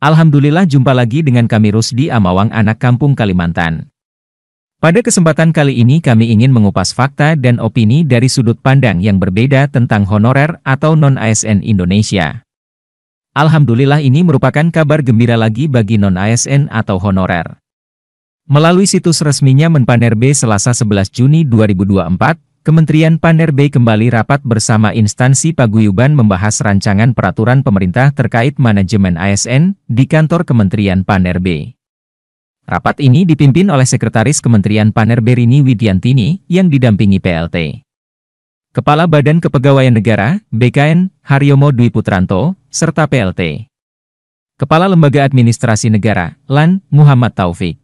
Alhamdulillah jumpa lagi dengan kami Rusdi Amawang anak kampung Kalimantan. Pada kesempatan kali ini kami ingin mengupas fakta dan opini dari sudut pandang yang berbeda tentang honorer atau non-ASN Indonesia. Alhamdulillah ini merupakan kabar gembira lagi bagi non-ASN atau honorer. Melalui situs resminya Menpanerbe Selasa 11 Juni 2024, Kementerian Pan-RB kembali rapat bersama instansi paguyuban membahas rancangan peraturan pemerintah terkait manajemen ASN di kantor Kementerian Pan-RB. Rapat ini dipimpin oleh Sekretaris Kementerian Pan-RB Rini Widiantini yang didampingi PLT. Kepala Badan Kepegawaian Negara, BKN, Haryomo Dwi Putranto, serta PLT. Kepala Lembaga Administrasi Negara, LAN, Muhammad Taufik.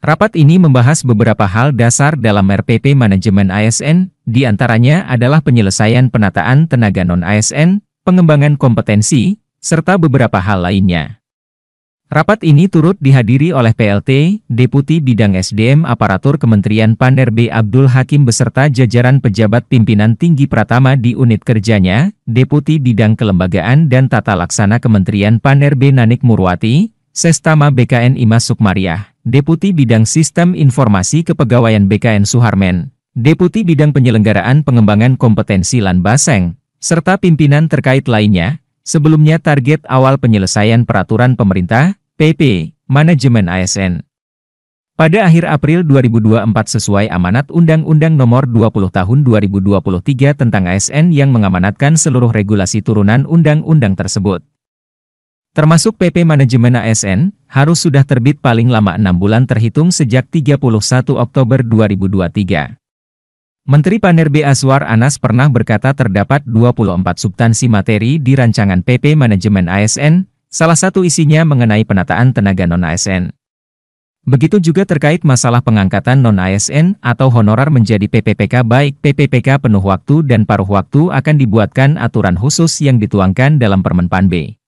Rapat ini membahas beberapa hal dasar dalam RPP manajemen ASN, di antaranya adalah penyelesaian penataan tenaga non-ASN, pengembangan kompetensi, serta beberapa hal lainnya. Rapat ini turut dihadiri oleh PLT, Deputi Bidang SDM Aparatur Kementerian Paner B. Abdul Hakim beserta jajaran pejabat pimpinan tinggi Pratama di unit kerjanya, Deputi Bidang Kelembagaan dan Tata Laksana Kementerian Paner B. Nanik Murwati, Sestama BKN Imas Sukmariah, Deputi Bidang Sistem Informasi Kepegawaian BKN Suharmen, Deputi Bidang Penyelenggaraan Pengembangan Kompetensi Lan Baseng, serta pimpinan terkait lainnya, sebelumnya target awal penyelesaian Peraturan Pemerintah, PP, Manajemen ASN. Pada akhir April 2024 sesuai amanat Undang-Undang Nomor 20 Tahun 2023 tentang ASN yang mengamanatkan seluruh regulasi turunan undang-undang tersebut, termasuk PP Manajemen ASN, harus sudah terbit paling lama 6 bulan terhitung sejak 31 Oktober 2023. Menteri Panerbe Aswar Anas pernah berkata terdapat 24 substansi materi di rancangan PP Manajemen ASN, salah satu isinya mengenai penataan tenaga non-ASN. Begitu juga terkait masalah pengangkatan non-ASN atau honorar menjadi PPPK baik PPPK penuh waktu dan paruh waktu akan dibuatkan aturan khusus yang dituangkan dalam Permen PAN B.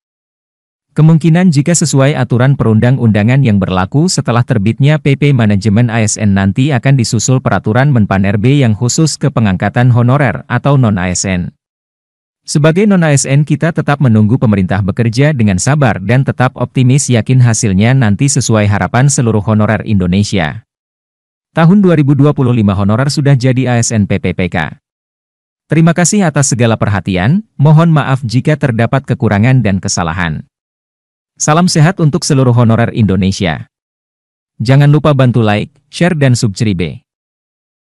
Kemungkinan jika sesuai aturan perundang-undangan yang berlaku setelah terbitnya PP Manajemen ASN nanti akan disusul peraturan Menpan RB yang khusus ke pengangkatan honorer atau non-ASN. Sebagai non-ASN kita tetap menunggu pemerintah bekerja dengan sabar dan tetap optimis yakin hasilnya nanti sesuai harapan seluruh honorer Indonesia. Tahun 2025 honorer sudah jadi ASN PPPK. Terima kasih atas segala perhatian, mohon maaf jika terdapat kekurangan dan kesalahan. Salam sehat untuk seluruh honorer Indonesia. Jangan lupa bantu like, share dan subscribe.